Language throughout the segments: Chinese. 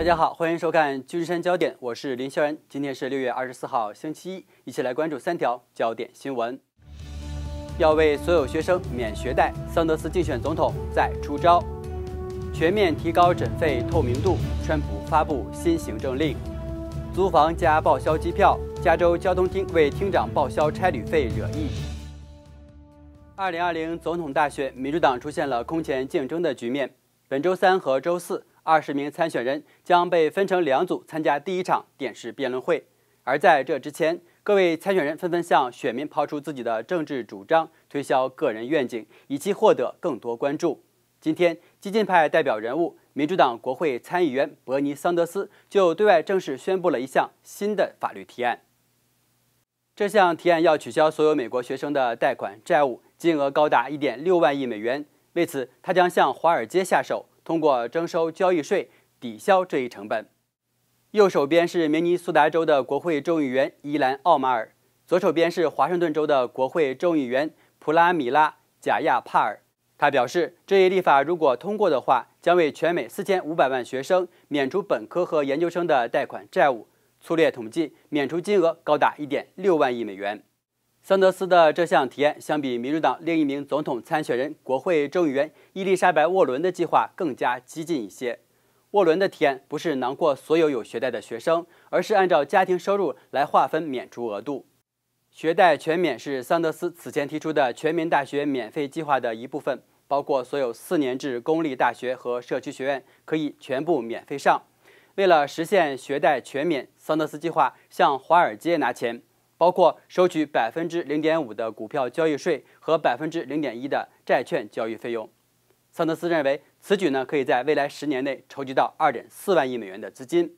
大家好，欢迎收看《君山焦点》，我是林萧然。今天是六月二十四号，星期一，一起来关注三条焦点新闻：要为所有学生免学贷，桑德斯竞选总统再出招；全面提高诊费透明度，川普发布新行政令；租房加报销机票，加州交通厅为厅长报销差旅费惹意。二零二零总统大选，民主党出现了空前竞争的局面。本周三和周四。二十名参选人将被分成两组参加第一场电视辩论会，而在这之前，各位参选人纷纷向选民抛出自己的政治主张，推销个人愿景，以期获得更多关注。今天，激进派代表人物、民主党国会参议员伯尼·桑德斯就对外正式宣布了一项新的法律提案。这项提案要取消所有美国学生的贷款债务，金额高达一点六万亿美元。为此，他将向华尔街下手。通过征收交易税抵消这一成本。右手边是明尼苏达州的国会众议员伊兰·奥马尔，左手边是华盛顿州的国会众议员普拉米拉·贾亚帕尔。他表示，这一立法如果通过的话，将为全美4500万学生免除本科和研究生的贷款债务。粗略统计，免除金额高达1.6万亿美元。桑德斯的这项提案相比民主党另一名总统参选人、国会众议员伊丽莎白·沃伦的计划更加激进一些。沃伦的提案不是囊括所有有学贷的学生，而是按照家庭收入来划分免除额度。学贷全免是桑德斯此前提出的全民大学免费计划的一部分，包括所有四年制公立大学和社区学院可以全部免费上。为了实现学贷全免，桑德斯计划向华尔街拿钱。包括收取百分之零点五的股票交易税和百分之零点一的债券交易费用。桑德斯认为此举呢，可以在未来十年内筹集到二点四万亿美元的资金。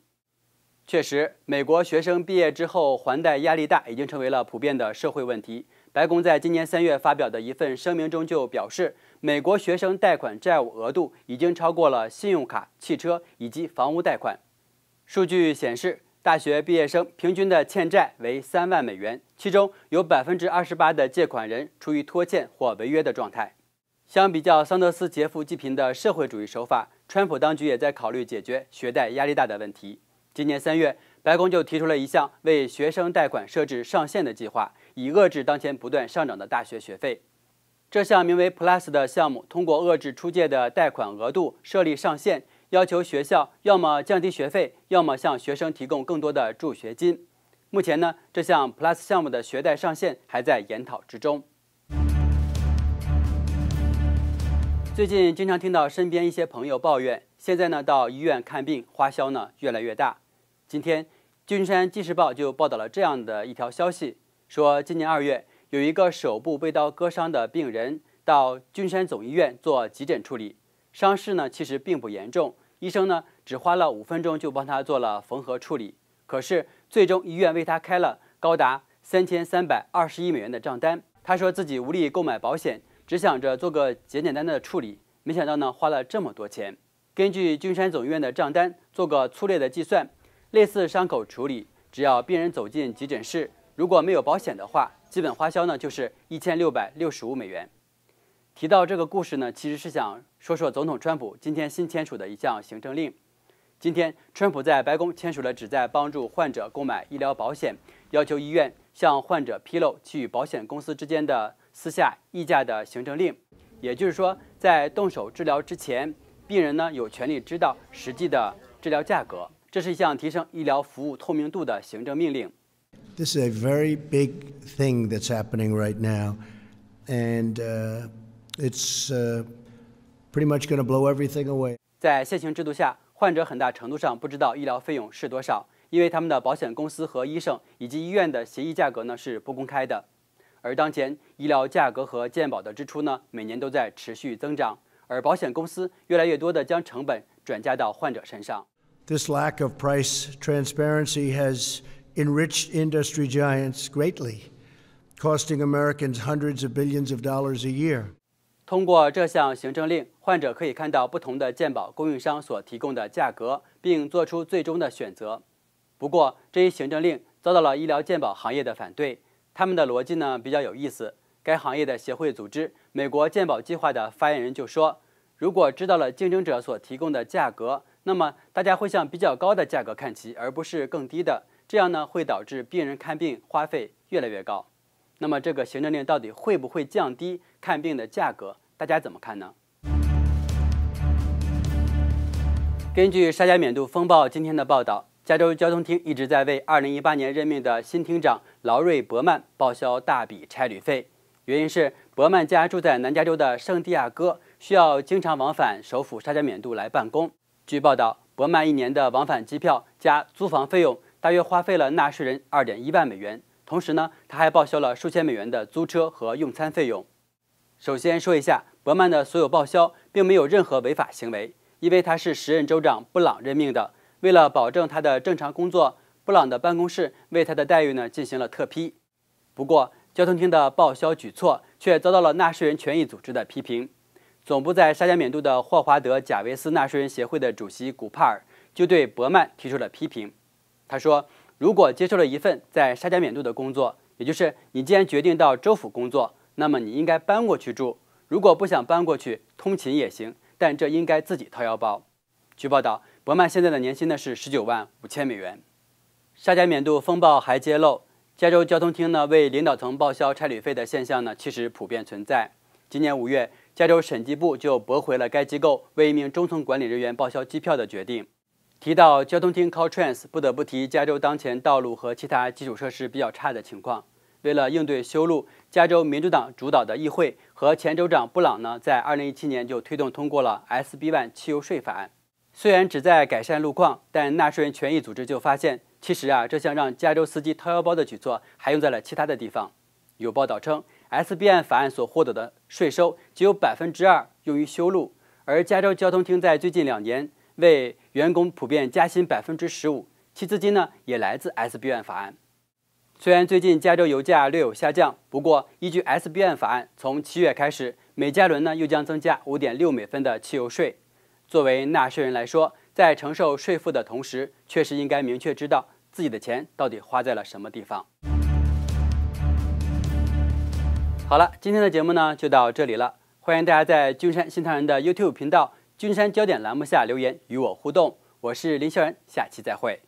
确实，美国学生毕业之后还贷压力大，已经成为了普遍的社会问题。白宫在今年三月发表的一份声明中就表示，美国学生贷款债务额度已经超过了信用卡、汽车以及房屋贷款。数据显示。大学毕业生平均的欠债为三万美元，其中有百分之二十八的借款人处于拖欠或违约的状态。相比较桑德斯劫富济贫的社会主义手法，川普当局也在考虑解决学贷压力大的问题。今年三月，白宫就提出了一项为学生贷款设置上限的计划，以遏制当前不断上涨的大学学费。这项名为 Plus 的项目，通过遏制出借的贷款额度设立上限。要求学校要么降低学费，要么向学生提供更多的助学金。目前呢，这项 Plus 项目的学贷上限还在研讨之中。最近经常听到身边一些朋友抱怨，现在呢到医院看病花销呢越来越大。今天，君山纪事报就报道了这样的一条消息，说今年二月有一个手部被刀割伤的病人到君山总医院做急诊处理，伤势呢其实并不严重。医生呢，只花了五分钟就帮他做了缝合处理，可是最终医院为他开了高达三千三百二十亿美元的账单。他说自己无力购买保险，只想着做个简简单单的处理，没想到呢花了这么多钱。根据君山总医院的账单做个粗略的计算，类似伤口处理，只要病人走进急诊室，如果没有保险的话，基本花销呢就是一千六百六十五美元。提到这个故事呢，其实是想说说总统川普今天新签署的一项行政令。今天，川普在白宫签署了旨在帮助患者购买医疗保险，要求医院向患者披露其与保险公司之间的私下议价的行政令。也就是说，在动手治疗之前，病人呢有权利知道实际的治疗价格。这是一项提升医疗服务透明度的行政命令。This is a very big thing that's happening right now, and. it's going everything pretty to、uh, much away。blow 在现行制度下，患者很大程度上不知道医疗费用是多少，因为他们的保险公司和医生以及医院的协议价格呢是不公开的。而当前医疗价格和健保的支出呢每年都在持续增长，而保险公司越来越多的将成本转嫁到患者身上。This lack of price transparency has enriched industry giants greatly, costing Americans hundreds of billions of dollars a year. 通过这项行政令，患者可以看到不同的鉴保供应商所提供的价格，并做出最终的选择。不过，这一行政令遭到了医疗鉴保行业的反对。他们的逻辑呢比较有意思。该行业的协会组织美国鉴保计划的发言人就说：“如果知道了竞争者所提供的价格，那么大家会向比较高的价格看齐，而不是更低的。这样呢会导致病人看病花费越来越高。”那么这个行政令到底会不会降低看病的价格？大家怎么看呢？根据《沙加缅度风暴》今天的报道，加州交通厅一直在为2018年任命的新厅长劳瑞·伯曼报销大笔差旅费，原因是伯曼家住在南加州的圣地亚哥，需要经常往返首府沙加缅度来办公。据报道，伯曼一年的往返机票加租房费用大约花费了纳税人2.1万美元。同时呢，他还报销了数千美元的租车和用餐费用。首先说一下，伯曼的所有报销并没有任何违法行为，因为他是时任州长布朗任命的。为了保证他的正常工作，布朗的办公室为他的待遇呢进行了特批。不过，交通厅的报销举措却遭到了纳税人权益组织的批评。总部在沙加缅度的霍华德·贾维斯纳税人协会的主席古帕尔就对伯曼提出了批评。他说。如果接受了一份在沙加缅度的工作，也就是你既然决定到州府工作，那么你应该搬过去住。如果不想搬过去，通勤也行，但这应该自己掏腰包。据报道，伯曼现在的年薪呢是十九万五千美元。沙加缅度风暴还揭露，加州交通厅呢为领导层报销差旅费的现象呢其实普遍存在。今年五月，加州审计部就驳回了该机构为一名中层管理人员报销机票的决定。提到交通厅 Caltrans，不得不提加州当前道路和其他基础设施比较差的情况。为了应对修路，加州民主党主导的议会和前州长布朗呢，在二零一七年就推动通过了 SB One 汽油税法案。虽然旨在改善路况，但纳税人权益组织就发现，其实啊，这项让加州司机掏腰包的举措还用在了其他的地方。有报道称，SB 1法案所获得的税收只有百分之二用于修路，而加州交通厅在最近两年为员工普遍加薪百分之十五，其资金呢也来自 S.B. n 法案。虽然最近加州油价略有下降，不过依据 S.B. n 法案，从七月开始，每加仑呢又将增加五点六美分的汽油税。作为纳税人来说，在承受税负的同时，确实应该明确知道自己的钱到底花在了什么地方。好了，今天的节目呢就到这里了，欢迎大家在君山新唐人的 YouTube 频道。君山焦点栏目下留言与我互动，我是林萧然，下期再会。